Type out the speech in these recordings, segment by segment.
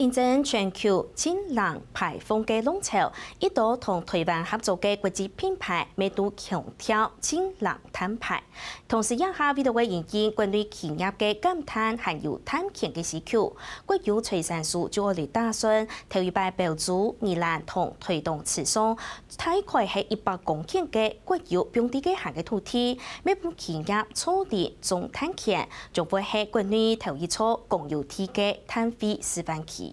因阵全球晴朗排风嘅浪潮，一度同台湾合作嘅国际品牌美都强调晴朗摊牌，同时让下为了为引进国内企业嘅感叹含有探险嘅需求，国有财产署就嚟打算投一百标注二栏同推动此松，大概系一百公顷嘅国有用地嘅行嘅土地，每部企业处理总探险，就会系国内投一初共有体嘅摊费示范区。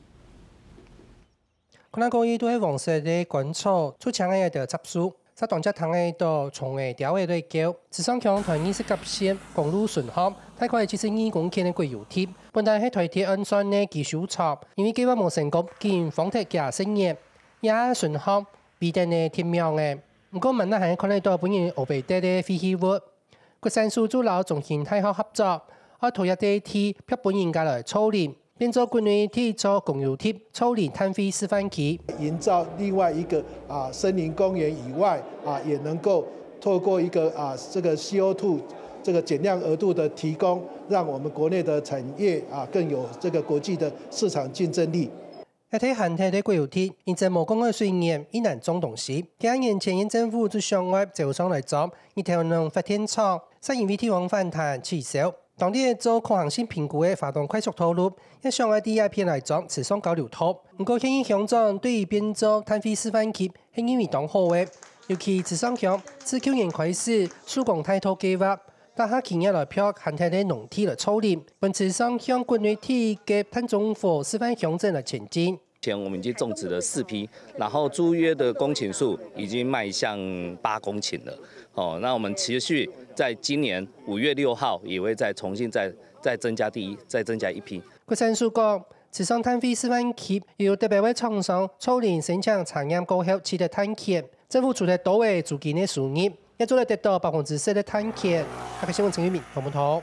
看啊，公园都在黄色的管草、出墙的头植树，沙断脚塘下头从的条的绿叫，自从强台意设急先公路顺通，太快只十因公顷的贵油贴，本来在台铁安装的技术差，因为计划无成功，建防铁假试业也顺通必定的天命的。不过问了下，能到本人后备地的飞起物，国三市主楼重新太好合作，而投入地铁，撇本应该来操练。变做国内铁做公有铁，抽离碳费示范区，营造另外一个啊森林公园以外啊，也能够透过一个啊这个 C O two 这个减量额度的提供，让我们国内的产业啊更有这个国际的市场竞争力。一体汉铁的国有铁，因在某公开水淹，伊难装东西。几啊年前，因政府就向外招上来做，一条湾发天厂，是因 VT 湾饭台取消。当地做可行性评估的发动快速投入，一上 IDIP 来做招商交流通。不过，现兴乡镇对于变做碳汇示范区，是因为当好的，尤其慈善乡自去年开始推广太托计划，大黑企业来票限定在农田来处理，本次商向国内体给个碳中和示范乡镇来前进。前我们已经种植了四批，然后租约的公顷数已经迈向八公顷了。哦，那我们持续。在今年五月六号，也会再重新再再增加第一，再增加一批。郭省书讲，自从碳汇示范区由别为厂商上造申请产、业高效后，取得碳权，政府除了多位租金的收入，也做了得到百分之十的碳权。阿个新闻陈玉敏，同不同？